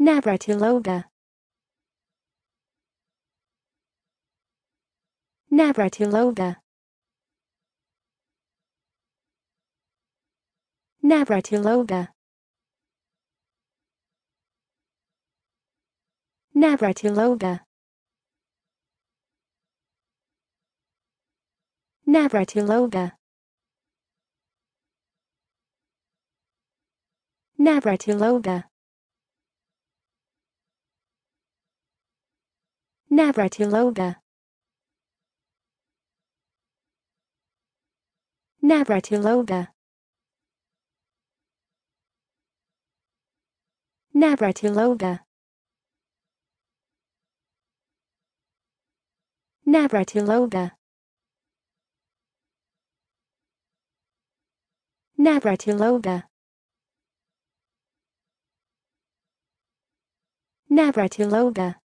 Navratilova Navratilova Navratilova Navratilova Navratilova Navratilova Navratilova Navratilova Navratilova Navratilova Navratilova Navratilova